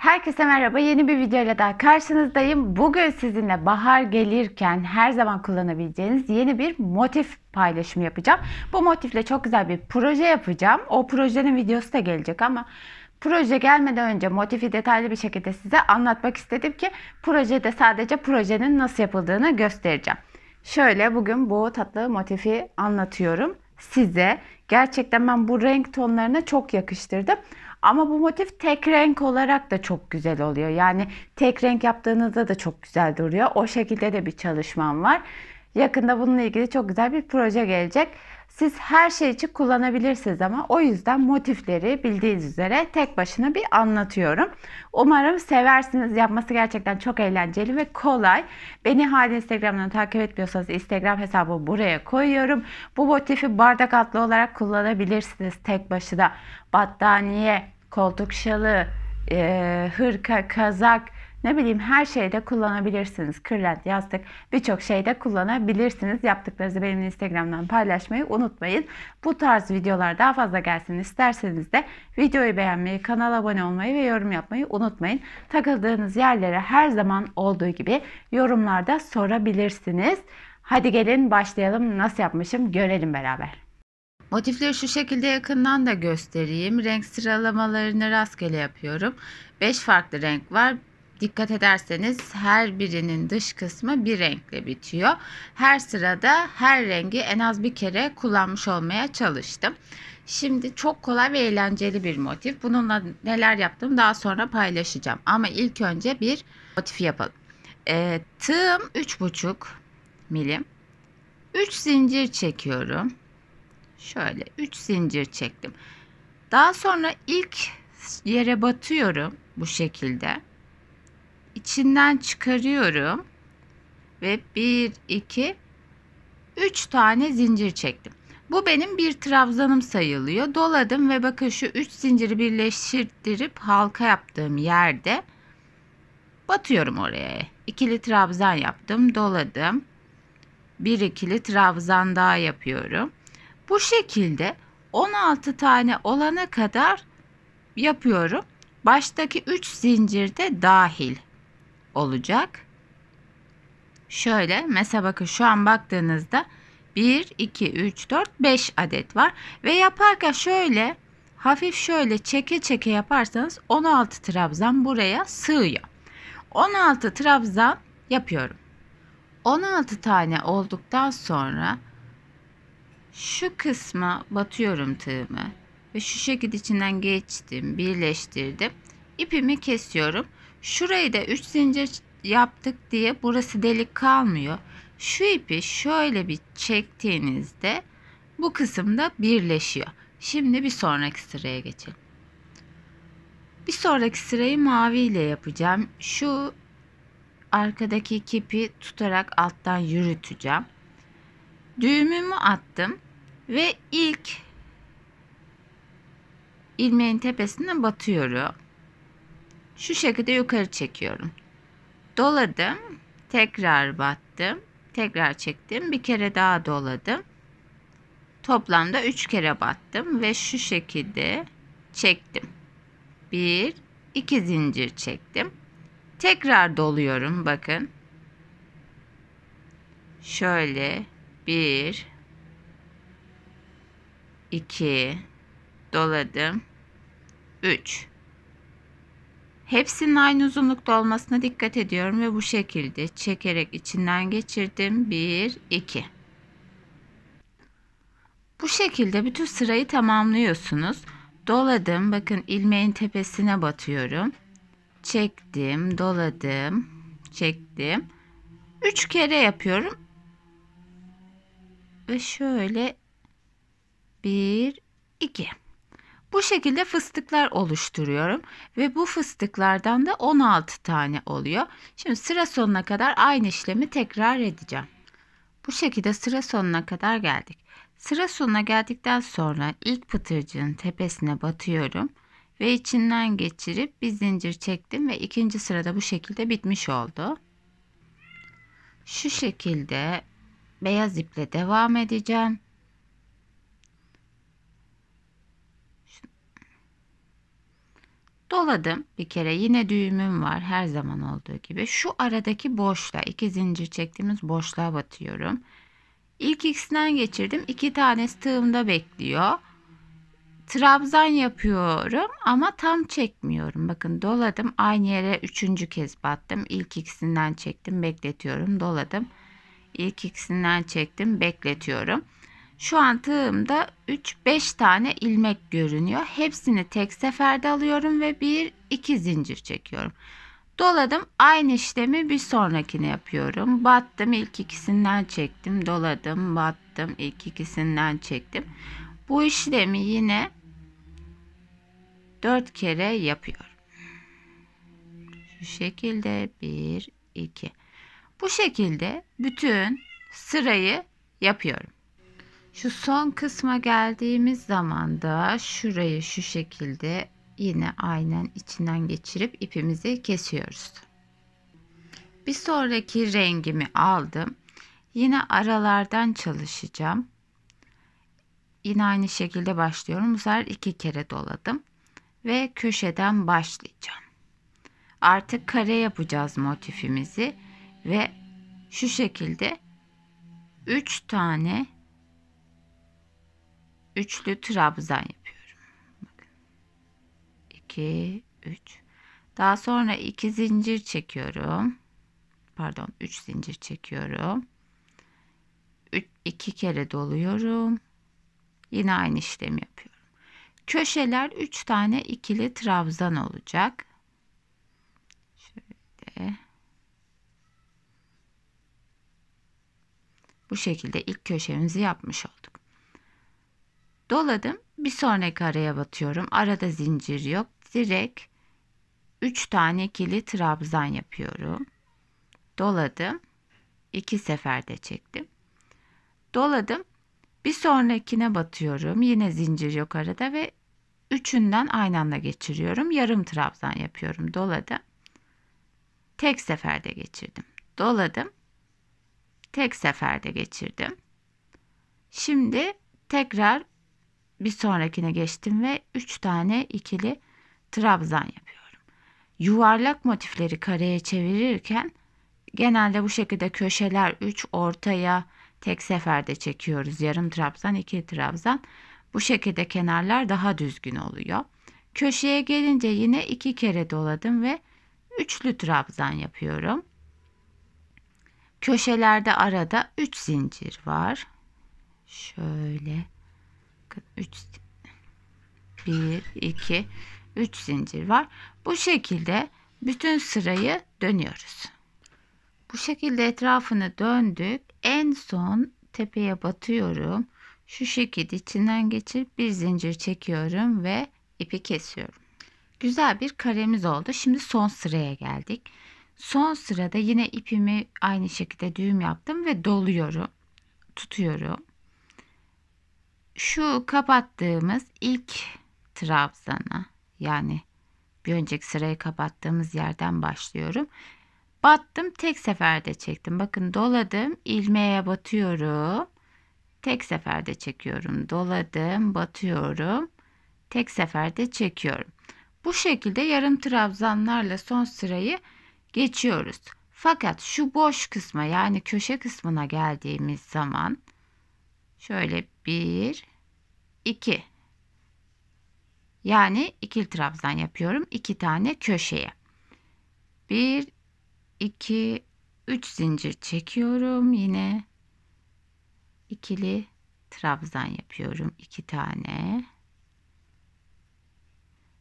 Herkese merhaba. Yeni bir videoyla daha karşınızdayım. Bugün sizinle bahar gelirken her zaman kullanabileceğiniz yeni bir motif paylaşımı yapacağım. Bu motifle çok güzel bir proje yapacağım. O projenin videosu da gelecek ama proje gelmeden önce motifi detaylı bir şekilde size anlatmak istedim ki projede sadece projenin nasıl yapıldığını göstereceğim. Şöyle bugün bu tatlı motifi anlatıyorum size. Gerçekten ben bu renk tonlarına çok yakıştırdım. Ama bu motif tek renk olarak da çok güzel oluyor. Yani tek renk yaptığınızda da çok güzel duruyor. O şekilde de bir çalışmam var. Yakında bununla ilgili çok güzel bir proje gelecek. Siz her şey için kullanabilirsiniz ama o yüzden motifleri bildiğiniz üzere tek başına bir anlatıyorum. Umarım seversiniz. Yapması gerçekten çok eğlenceli ve kolay. Beni hala Instagram'dan takip etmiyorsanız Instagram hesabı buraya koyuyorum. Bu motifi bardak altlı olarak kullanabilirsiniz tek başına. Battaniye, koltuk şalı, e, hırka, kazak, ne bileyim her şeyde kullanabilirsiniz. Kırlent yastık birçok şeyde kullanabilirsiniz. Yaptıklarınızı benim Instagram'dan paylaşmayı unutmayın. Bu tarz videolar daha fazla gelsin isterseniz de videoyu beğenmeyi, kanala abone olmayı ve yorum yapmayı unutmayın. Takıldığınız yerlere her zaman olduğu gibi yorumlarda sorabilirsiniz. Hadi gelin başlayalım. Nasıl yapmışım görelim beraber. Motifleri şu şekilde yakından da göstereyim. Renk sıralamalarını rastgele yapıyorum. 5 farklı renk var. Dikkat ederseniz her birinin dış kısmı bir renkle bitiyor. Her sırada her rengi en az bir kere kullanmış olmaya çalıştım. Şimdi çok kolay ve eğlenceli bir motif. Bununla neler yaptım daha sonra paylaşacağım. Ama ilk önce bir motif yapalım. E, tığım 3,5 milim. 3 zincir çekiyorum. Şöyle 3 zincir çektim. Daha sonra ilk yere batıyorum bu şekilde içinden çıkarıyorum ve 1 2 3 tane zincir çektim. Bu benim bir trabzanım sayılıyor. Doladım ve bakın şu 3 zinciri birleştirip halka yaptığım yerde batıyorum oraya. İkili trabzan yaptım, doladım. Bir ikili trabzan daha yapıyorum. Bu şekilde 16 tane olana kadar yapıyorum. Baştaki 3 zincir de dahil olacak. Şöyle mesela bakın şu an baktığınızda 1, 2, 3, 4, 5 adet var. Ve yaparken şöyle hafif şöyle çeke çeke yaparsanız 16 trabzan buraya sığıyor. 16 trabzan yapıyorum. 16 tane olduktan sonra şu kısma batıyorum tığımı ve şu şekilde içinden geçtim, birleştirdim. ipimi kesiyorum. Şurayı da 3 zincir yaptık diye burası delik kalmıyor. Şu ipi şöyle bir çektiğinizde bu kısımda birleşiyor. Şimdi bir sonraki sıraya geçelim. Bir sonraki sırayı mavi ile yapacağım. Şu arkadaki kipi tutarak alttan yürüteceğim. Düğümümü attım ve ilk ilmeğin tepesine batıyorum. Şu şekilde yukarı çekiyorum. Doladım. Tekrar battım. Tekrar çektim. Bir kere daha doladım. Toplamda 3 kere battım ve şu şekilde çektim. 1 2 zincir çektim. Tekrar doluyorum bakın. Şöyle 1 2 doladım. 3 Hepsinin aynı uzunlukta olmasına dikkat ediyorum ve bu şekilde çekerek içinden geçirdim. 1, 2. Bu şekilde bütün sırayı tamamlıyorsunuz. Doladım. Bakın ilmeğin tepesine batıyorum. Çektim, doladım, çektim. 3 kere yapıyorum. Ve şöyle 1 2 bu şekilde fıstıklar oluşturuyorum ve bu fıstıklardan da 16 tane oluyor. Şimdi sıra sonuna kadar aynı işlemi tekrar edeceğim. Bu şekilde sıra sonuna kadar geldik. Sıra sonuna geldikten sonra ilk pıtırcığın tepesine batıyorum ve içinden geçirip bir zincir çektim ve ikinci sırada bu şekilde bitmiş oldu. Şu şekilde beyaz iple devam edeceğim. Doladım bir kere yine düğümüm var her zaman olduğu gibi. Şu aradaki boşluğa iki zincir çektiğimiz boşluğa batıyorum. İlk ikisinden geçirdim. iki tanesi tığımda bekliyor. Trabzan yapıyorum ama tam çekmiyorum. Bakın doladım aynı yere üçüncü kez battım. İlk ikisinden çektim bekletiyorum doladım. İlk ikisinden çektim bekletiyorum. Şu an tığımda 3-5 tane ilmek görünüyor. Hepsini tek seferde alıyorum ve 1-2 zincir çekiyorum. Doladım aynı işlemi bir sonrakine yapıyorum. Battım ilk ikisinden çektim. Doladım battım ilk ikisinden çektim. Bu işlemi yine 4 kere yapıyorum. Şu şekilde 1 2. Bu şekilde bütün sırayı yapıyorum. Şu son kısma geldiğimiz zaman da şurayı şu şekilde yine aynen içinden geçirip ipimizi kesiyoruz. Bir sonraki rengimi aldım. Yine aralardan çalışacağım. Yine aynı şekilde başlıyorum. Bu sefer iki kere doladım ve köşeden başlayacağım. Artık kare yapacağız motifimizi ve şu şekilde 3 tane üçlü trabzan yapıyorum. Bakın. 2 3 daha sonra 2 zincir çekiyorum. Pardon 3 zincir çekiyorum. 2 kere doluyorum. Yine aynı işlemi yapıyorum. Köşeler 3 tane ikili trabzan olacak. Şöyle. Bu şekilde ilk köşemizi yapmış olduk. Doladım. Bir sonraki araya batıyorum. Arada zincir yok. Direkt 3 tane ikili trabzan yapıyorum. Doladım. 2 seferde çektim. Doladım. Bir sonrakine batıyorum. Yine zincir yok arada ve üçünden aynı anda geçiriyorum. Yarım trabzan yapıyorum. Doladım. Tek seferde geçirdim. Doladım. Tek seferde geçirdim. Şimdi tekrar bir sonrakine geçtim ve 3 tane ikili trabzan yapıyorum. Yuvarlak motifleri kareye çevirirken genelde bu şekilde köşeler 3 ortaya tek seferde çekiyoruz. Yarım trabzan, ikili trabzan. Bu şekilde kenarlar daha düzgün oluyor. Köşeye gelince yine iki kere doladım ve üçlü trabzan yapıyorum. Köşelerde arada 3 zincir var. Şöyle bakın 3 1 2 3 zincir var. Bu şekilde bütün sırayı dönüyoruz. Bu şekilde etrafını döndük. En son tepeye batıyorum. Şu şekilde içinden geçir bir zincir çekiyorum ve ipi kesiyorum. Güzel bir karemiz oldu. Şimdi son sıraya geldik. Son sırada yine ipimi aynı şekilde düğüm yaptım ve doluyorum. Tutuyorum şu kapattığımız ilk trabzana yani bir önceki sırayı kapattığımız yerden başlıyorum. Battım tek seferde çektim. Bakın doladım ilmeğe batıyorum. Tek seferde çekiyorum. Doladım batıyorum. Tek seferde çekiyorum. Bu şekilde yarım trabzanlarla son sırayı geçiyoruz. Fakat şu boş kısma yani köşe kısmına geldiğimiz zaman şöyle 1 2 yani ikili trabzan yapıyorum. 2 tane köşeye. 1 2 3 zincir çekiyorum yine. ikili trabzan yapıyorum. 2 tane.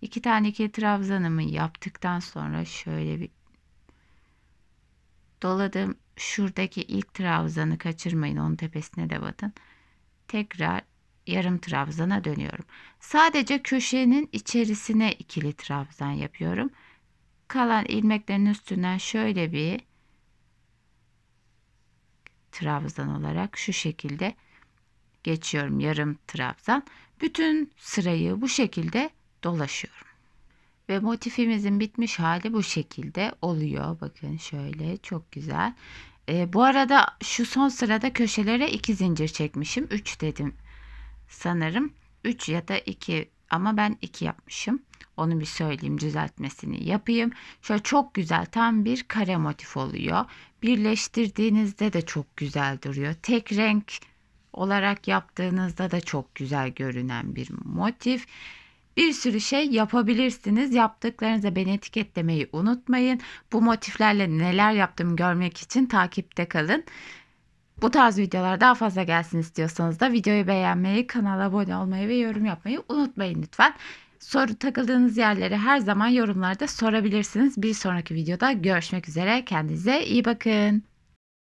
2 tane ikili trabzanımı yaptıktan sonra şöyle bir doladım. Şuradaki ilk trabzanı kaçırmayın. Onun tepesine de batın tekrar yarım trabzana dönüyorum. Sadece köşenin içerisine ikili trabzan yapıyorum. Kalan ilmeklerin üstünden şöyle bir trabzan olarak şu şekilde geçiyorum yarım trabzan. Bütün sırayı bu şekilde dolaşıyorum. Ve motifimizin bitmiş hali bu şekilde oluyor. Bakın şöyle çok güzel. E, bu arada şu son sırada köşelere 2 zincir çekmişim. 3 dedim sanırım. 3 ya da 2 ama ben 2 yapmışım. Onu bir söyleyeyim düzeltmesini yapayım. Şöyle çok güzel tam bir kare motif oluyor. Birleştirdiğinizde de çok güzel duruyor. Tek renk olarak yaptığınızda da çok güzel görünen bir motif. Bir sürü şey yapabilirsiniz. Yaptıklarınıza beni etiketlemeyi unutmayın. Bu motiflerle neler yaptığımı görmek için takipte kalın. Bu tarz videolar daha fazla gelsin istiyorsanız da videoyu beğenmeyi, kanala abone olmayı ve yorum yapmayı unutmayın lütfen. Soru takıldığınız yerleri her zaman yorumlarda sorabilirsiniz. Bir sonraki videoda görüşmek üzere. Kendinize iyi bakın.